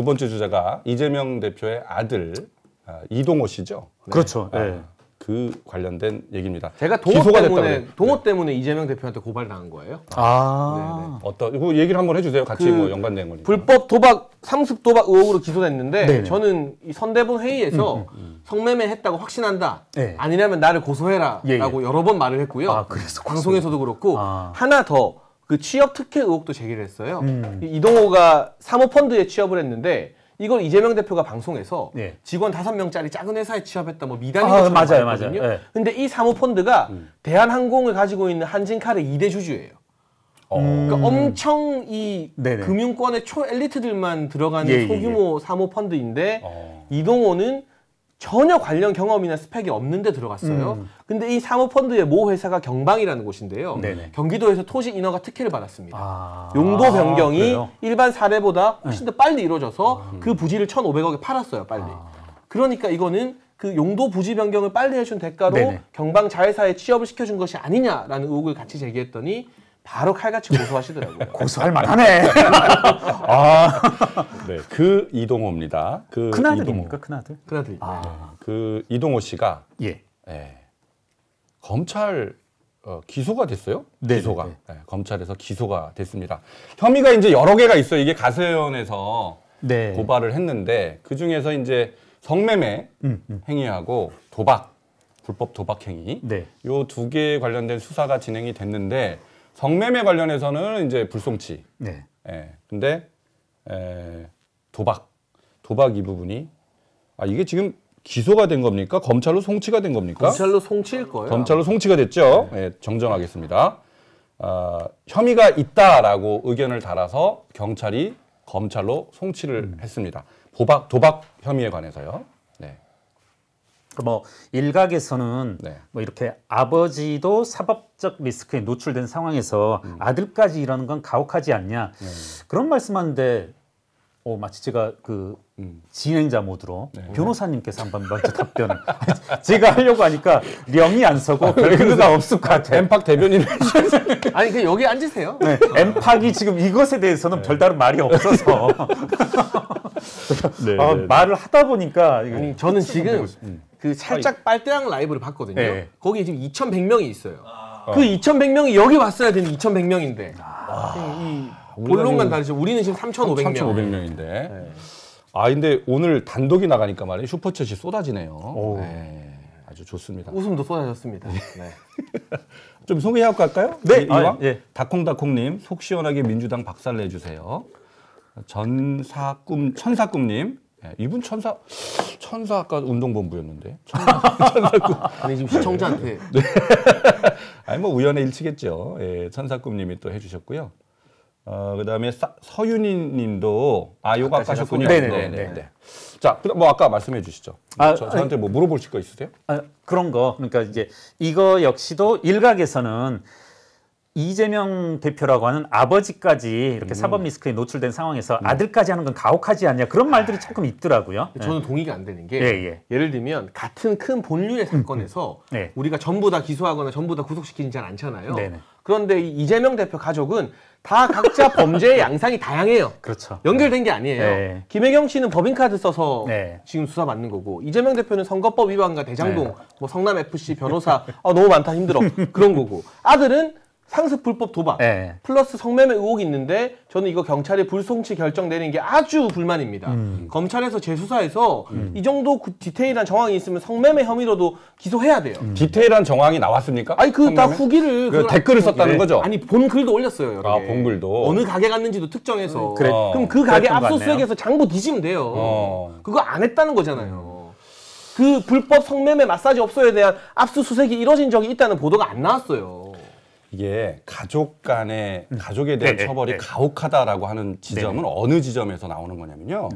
두 번째 주자가 이재명 대표의 아들 아, 이동호 씨죠. 네. 그렇죠. 네. 그 관련된 얘기입니다. 제가 동호 때문에 동호 네. 때문에 이재명 대표한테 고발당한 거예요. 아, 아. 어떤 그 얘기를 한번 해주세요. 같이 그뭐 연관된 거니까. 불법 도박 상습 도박 의혹으로 기소됐는데 네네. 저는 이 선대본 회의에서 음, 음, 음. 성매매했다고 확신한다. 네. 아니라면 나를 고소해라라고 예, 예. 여러 번 말을 했고요. 아, 그래서 방송에서도 그렇고 아. 하나 더그 취업 특혜 의혹도 제기를 했어요. 음. 이동호가 사모펀드에 취업을 했는데 이걸 이재명 대표가 방송에서 예. 직원 다섯 명짜리 작은 회사에 취업했다 뭐 미단인 아, 맞아요, 맞아요. 예. 근데 이 사모펀드가 음. 대한항공을 가지고 있는 한진카르 2대 주주예요. 음. 그러니까 엄청 이 네네. 금융권의 초엘리트들만 들어가는 예, 예 소규모 예. 사모펀드인데 어. 이동호는 전혀 관련 경험이나 스펙이 없는데 들어갔어요. 음. 근데 이 사모펀드의 모 회사가 경방이라는 곳인데요. 네네. 경기도에서 토지 인허가 특혜를 받았습니다. 아 용도 변경이 아, 일반 사례보다 훨씬 네. 더 빨리 이루어져서 음. 그 부지를 천오백 억에 팔았어요, 빨리. 아. 그러니까 이거는 그 용도 부지 변경을 빨리 해준 대가로 네네. 경방 자회사에 취업을 시켜준 것이 아니냐라는 의혹을 같이 제기했더니 바로 칼같이 고소하시더라고요. 고소할 만하네. 아. 네, 그 이동호입니다. 그 큰아들입니까? 이동호. 큰아들? 큰아들. 아. 네. 그 이동호 씨가 예. 예. 검찰 어, 기소가 됐어요? 네네네. 기소가 네, 네. 네, 검찰에서 기소가 됐습니다. 혐의가 이제 여러 개가 있어요. 이게 가세연에서 네. 고발을 했는데 그 중에서 이제 성매매 음, 음. 행위하고 도박 불법 도박 행위 네. 요두 개 관련된 수사가 진행이 됐는데 성매매 관련해서는 이제 불송치. 네. 예. 근데 에, 도박, 도박 이 부분이 아 이게 지금 기소가 된 겁니까? 검찰로 송치가 된 겁니까? 검찰로 송치일 거예요. 검찰로 송치가 됐죠. 네. 예, 정정하겠습니다. 어, 혐의가 있다라고 의견을 달아서 경찰이 검찰로 송치를 음. 했습니다. 도박 도박 혐의에 관해서요. 네. 뭐 일각에서는 네. 뭐 이렇게 아버지도 사법적 리스크에 노출된 상황에서 음. 아들까지 이러는 건 가혹하지 않냐 네. 그런 말씀하는데 어, 마치 제가 그 음. 진행자 모드로 네. 변호사님께서 한번 먼저 답변을 제가 하려고 하니까 령이 안 서고 아, 별그가 없을 것 같아요. 엠팍 대변인을 아니 그 여기 앉으세요. 네, 엠팍이 지금 이것에 대해서는 네. 별다른 말이 없어서 네, 아, 네, 네. 말을 하다 보니까 아니, 저는 지금 음. 그 살짝 빨대랑 라이브를 봤거든요. 네. 거기 에 지금 2,100명이 있어요. 아. 그 2,100명이 여기 왔어야 되는 2,100명인데 아. 이 본론만 다르죠. 우리는 지금 3,500명. 3,500명인데. 네. 아 근데 오늘 단독이 나가니까 말이에요. 슈퍼챗이 쏟아지네요. 네. 아주 좋습니다. 웃음도 쏟아졌습니다. 네. 좀 소개하고 갈까요? 네. 이왕 아, 예. 다콩다콩님 속 시원하게 민주당 박살 내주세요. 전사꿈 천사꿈님 예, 이분 천사 천사 아까 운동본부였는데 천사, 꿈 아니 지금 시청자한테 네. 아니 뭐 우연의 일치겠죠. 예, 천사꿈님이 또 해주셨고요. 어, 그다음에 사, 서윤희 님도 아 요거 아까 하셨군요. 네네네. 네, 네, 네. 자, 뭐 아까 말씀해 주시죠. 아, 저, 저한테 뭐 물어보실 거 있으세요? 아, 그런 거. 그러니까 이제 이거 역시도 일각에서는 이재명 대표라고 하는 아버지까지 이렇게 음. 사법 리스크에 노출된 상황에서 음. 아들까지 하는 건 가혹하지 않냐 그런 아. 말들이 아, 조금 있더라고요. 저는 네. 동의가 안 되는 게 예, 예. 를 들면 같은 큰 본류의 음, 음. 사건에서 음. 네. 우리가 전부 다 기소하거나 전부 다 구속시키는 잘 않잖아요. 네네. 그런데 이재명 대표 가족은 다 각자 범죄의 양상이 다양해요. 그렇죠. 연결된 게 아니에요. 네. 김혜경 씨는 법인카드 써서 네. 지금 수사받는 거고 이재명 대표는 선거법 위반과 대장동, 네. 뭐 성남 FC 변호사 아, 너무 많다 힘들어 그런 거고 아들은 상습 불법 도박 네. 플러스 성매매 의혹이 있는데 저는 이거 경찰에 불송치 결정 내린 게 아주 불만입니다. 음. 검찰에서 재수사해서 음. 이 정도 디테일한 정황이 있으면 성매매 혐의로도 기소해야 돼요. 음. 디테일한 정황이 나왔습니까? 아니 그 다 후기를 그 댓글을 썼다는 예. 거죠. 아니 본 글도 올렸어요. 여기. 아본 글도 어느 가게 갔는지도 특정해서 음, 그래. 어, 그럼 그 가게 압수수색에서 장부 뒤지면 돼요. 어. 그거 안 했다는 거잖아요. 그 불법 성매매 마사지 업소에 대한 압수수색이 이뤄진 적이 있다는 보도가 안 나왔어요. 이게 가족 간의 음. 가족에 대한 네네. 네, 처벌이 네네. 가혹하다라고 하는 네, 네. 지점은 네네. 어느 지점에서 나오는 거냐면요.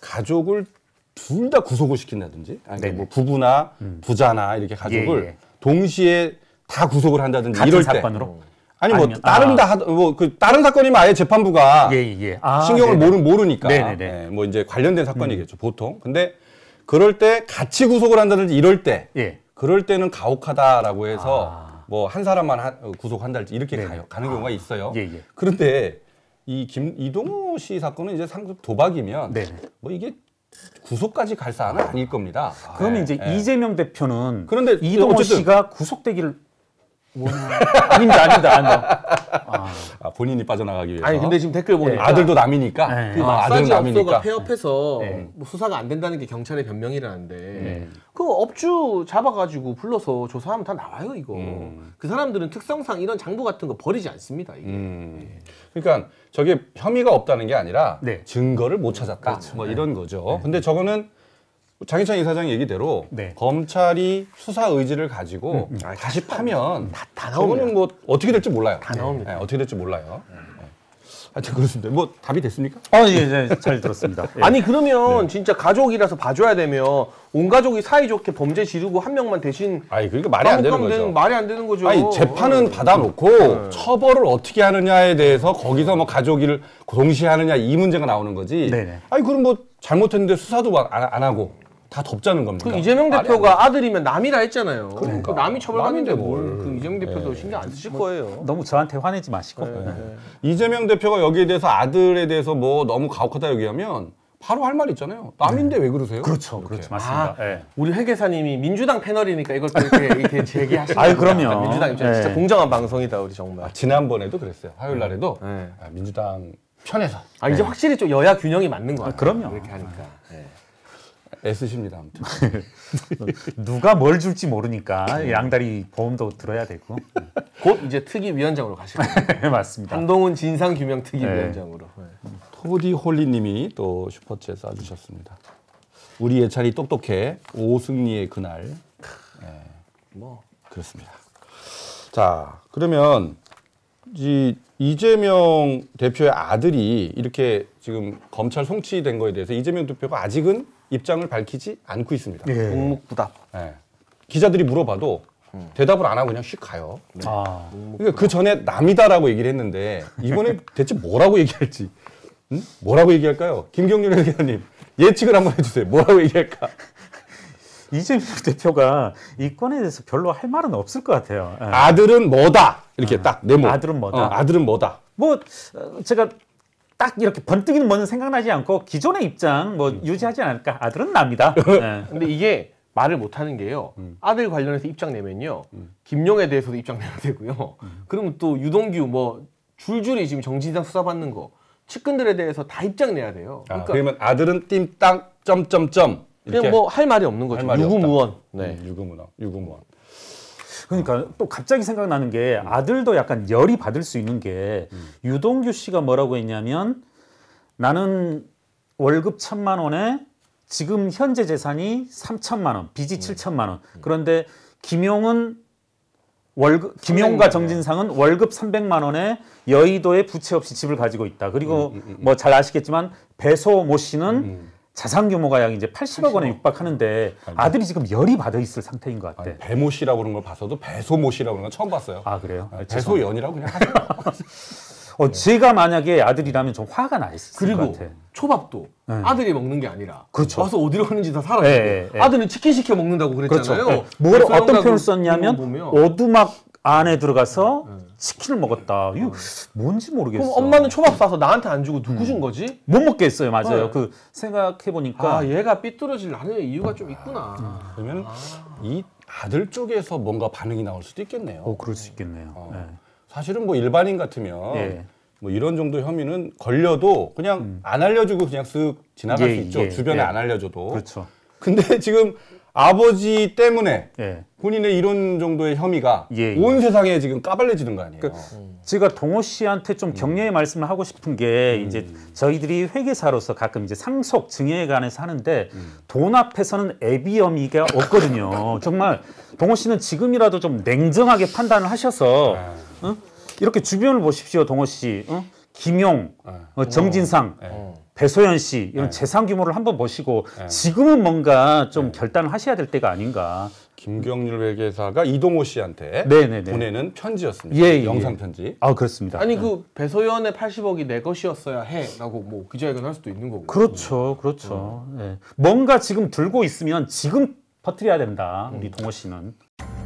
가족을 둘 다 구속을 시킨다든지, 아니 면뭐 그러니까 부부나 음. 부자나 이렇게 가족을 예, 예. 동시에 다 구속을 한다든지 이럴 사건으로? 아니 뭐 아니면, 다른 아. 다뭐그 다른 사건이면 아예 재판부가 예, 예. 아, 신경을 모르 모르니까 네, 예, 뭐 이제 관련된 사건이겠죠 음. 보통. 근데 그럴 때 같이 구속을 한다든지 이럴 때 예. 그럴 때는 가혹하다라고 해서 아. 뭐한 사람만 어, 한, 구속 한달 이렇게 네. 가요, 가는 경우가 아, 있어요. 예, 예. 그런데 이 김 이동호 씨 사건은 이제 상급 도박이면 네. 뭐 이게 구속까지 갈 사안은 아닐 겁니다. 그러면 네, 예, 이제 네. 이재명 대표는 그런데 이동호 씨가 구속되기를 아닙니다, 아닙니다, 아닙니다. 아. 본인이 빠져나가기 위해서. 아니 근데 지금 댓글 보니까 네. 아들도 남이니까. 네. 그 아, 아들 남이니까. 폐업해서 네. 뭐 수사가 안 된다는 게 경찰의 변명이라는데 네. 그 업주 잡아가지고 불러서 조사하면 다 나와요 이거. 음. 그 사람들은 특성상 이런 장부 같은 거 버리지 않습니다 이게. 음. 네. 그러니까 저게 혐의가 없다는 게 아니라 네. 증거를 못 찾았다. 그렇죠. 뭐 이런 거죠. 근데 저거는 장희찬 이사장 얘기대로 네. 검찰이 수사 의지를 가지고 음, 음. 아, 다시 파면 다, 다 나오는 뭐 어떻게 될지 몰라요. 다 나옵니다. 네, 네 어떻게 될지 몰라요. 네. 튼 그렇습니다. 뭐 답이 됐습니까? 아, 예, 예, 예 잘 들었습니다. 예. 아니 그러면 네. 진짜 가족이라서 봐줘야 되면 온 가족이 사이좋게 범죄 지르고 한 명만 대신 아니 그러니까 말이 안 되는 거죠. 말이 안 되는 거죠. 아니 재판은 어. 받아놓고 어. 처벌을 어떻게 하느냐에 대해서 거기서 뭐 가족이를 동시에 하느냐 이 문제가 나오는 거지. 네네. 네. 아니 그럼 뭐 잘못했는데 수사도 안, 안 하고 다덮자는 겁니까? 그 이재명 대표가 아들이면 남이라 했잖아요. 그러니까. 남이 처벌감인데 뭘. 그 이재명 대표도 네. 신경 안 쓰실 뭐, 거예요. 너무 저한테 화내지 마시고. 네. 네. 예. 이재명 대표가 여기에 대해서 아들에 대해서 뭐 너무 가혹하다 얘기하면 바로 할말 있잖아요. 남인데 네. 왜 그러세요? 그렇죠. 그렇죠. 아, 맞습니다. 아, 우리 회계사님이 민주당 패널이니까 이걸 또 이렇게, 이렇게 제기하시는 아유, 그럼요. 민주당 입장 진짜 공정한 방송이다, 우리 정말. 아, 지난번에도 그랬어요. 화요일 네. 날에도 네. 아, 민주당 편에서. 아, 이제 확실히 좀 여야 균형이 맞는 거예요. 아, 그럼요. 이렇게 하니까. 애쓰십니다. 아무튼. 누가 뭘 줄지 모르니까 양다리 보험도 들어야 되고. 곧 이제 특위 위원장으로 가실 거예요. 네, 맞습니다. 한동훈 진상 규명 특위 네. 위원장으로. 네. 토디 홀리님이 또 슈퍼챗 쏴주셨습니다. 우리 예찬이 똑똑해 오승리의 그날. 네. 뭐 그렇습니다. 자 그러면 이 이재명 대표의 아들이 이렇게 지금 검찰 송치된 거에 대해서 이재명 대표가 아직은 입장을 밝히지 않고 있습니다. 예. 묵묵부답. 예. 기자들이 물어봐도 대답을 안 하고 그냥 씩 가요. 네. 아. 그러니까 그 전에 남이다라고 얘기를 했는데 이번에 대체 뭐라고 얘기할지 음? 뭐라고 얘기할까요? 김경률 회원님 예측을 한번 해주세요. 뭐라고 얘기할까? 이재명 대표가 이 건에 대해서 별로 할 말은 없을 것 같아요. 예. 아들은 뭐다 이렇게 예. 딱 네모. 아들은 뭐다. 어, 아들은 뭐다. 뭐 어, 제가 딱 이렇게 번뜩이는 뭐는 생각나지 않고 기존의 입장 뭐 음. 유지하지 않을까 아들은 납니다. 네. 근데 이게 말을 못하는 게요. 음. 아들 관련해서 입장 내면요. 음. 김용에 대해서도 입장 내야 되고요. 음. 그러면 또 유동규 뭐 줄줄이 지금 정진상 수사받는 거 측근들에 대해서 다 입장 내야 돼요. 아, 그러니까 아, 그러면 아들은 띵땅 점점점 그냥 뭐 할 말이 없는 거죠. 유구무원. 네. 음, 유구무원. 유구무원. 그러니까 또 갑자기 생각나는 게 아들도 약간 열이 받을 수 있는 게 음. 유동규 씨가 뭐라고 했냐면 나는 월급 천만 원에 지금 현재 재산이 삼천만 원, 빚이 음. 칠천만 원. 음. 그런데 김용은 월급 김용과 정진상은 월급 300만 원에 여의도에 부채 없이 집을 가지고 있다. 그리고 음, 뭐잘 아시겠지만 배소 모 씨는 자산 규모가 약 이제 80억, 80억. 원에 육박하는데 아들이 지금 열이 받아 있을 상태인 것 같아. 아 배모씨라고 그런 걸 봐서도 배소모씨라고 그런 건 처음 봤어요. 아 그래요? 아, 배소연이라고 그냥 하세요. 어, 네. 제가 만약에 아들이라면 좀 화가 나 있을 그리고 것 같아. 초밥도 네. 아들이 먹는 게 아니라 그렇죠. 와서 어디로 가는지 다사라지요 네, 예, 예, 예. 아들은 치킨 시켜 먹는다고 그랬잖아요. 그렇죠. 뭐 어떤 표현을 썼냐면 어두막 안에 들어가서 음. 음. 치킨을 먹었다. 이거 음. 뭔지 모르겠어. 그럼 엄마는 초밥 싸서 나한테 안 주고 누구 준 거지? 못 먹겠어요, 맞아요. 네. 그 생각해 보니까 아 얘가 삐뚤어질 나름 이유가 좀 있구나. 아. 그러면 이 아들 쪽에서 뭔가 반응이 나올 수도 있겠네요. 어, 그럴 수 있겠네요. 어. 네. 사실은 뭐 일반인 같으면 예. 뭐 이런 정도 혐의는 걸려도 그냥 음. 안 알려주고 그냥 쓱 지나갈 예, 수 있죠. 예, 주변에 예. 안 알려줘도. 그렇죠. 근데 지금 아버지 때문에 예. 본인의 이런 정도의 혐의가 예, 예. 온 세상에 지금 까발려지는 거 아니에요? 그러니까 음. 제가 동호 씨한테 좀 격려의 말씀을 하고 싶은 게 음. 이제 저희들이 회계사로서 가끔 이제 상속 증여에 관해서 하는데 음. 돈 앞에서는 애비혐의가 없거든요. 정말 동호 씨는 지금이라도 좀 냉정하게 판단을 하셔서 응? 네. 어? 이렇게 주변을 보십시오, 동호 씨. 응? 어? 김용, 네. 어, 정진상. 네. 어. 배소연 씨 이런 네. 재산 규모를 한번 보시고 네. 지금은 뭔가 좀 네. 결단을 하셔야 될 때가 아닌가. 김경률 회계사가 이동호 씨한테 네네네. 네, 네. 보내는 편지였습니다. 예, 예. 영상 편지. 아 그렇습니다. 아니 네. 그 배소연의 80억이 내 것이었어야 해라고 뭐 기자회견 할 수도 있는 거고. 그렇죠, 그렇죠. 음. 뭔가 지금 들고 있으면 지금 퍼트려야 된다. 우리 음. 동호 씨는.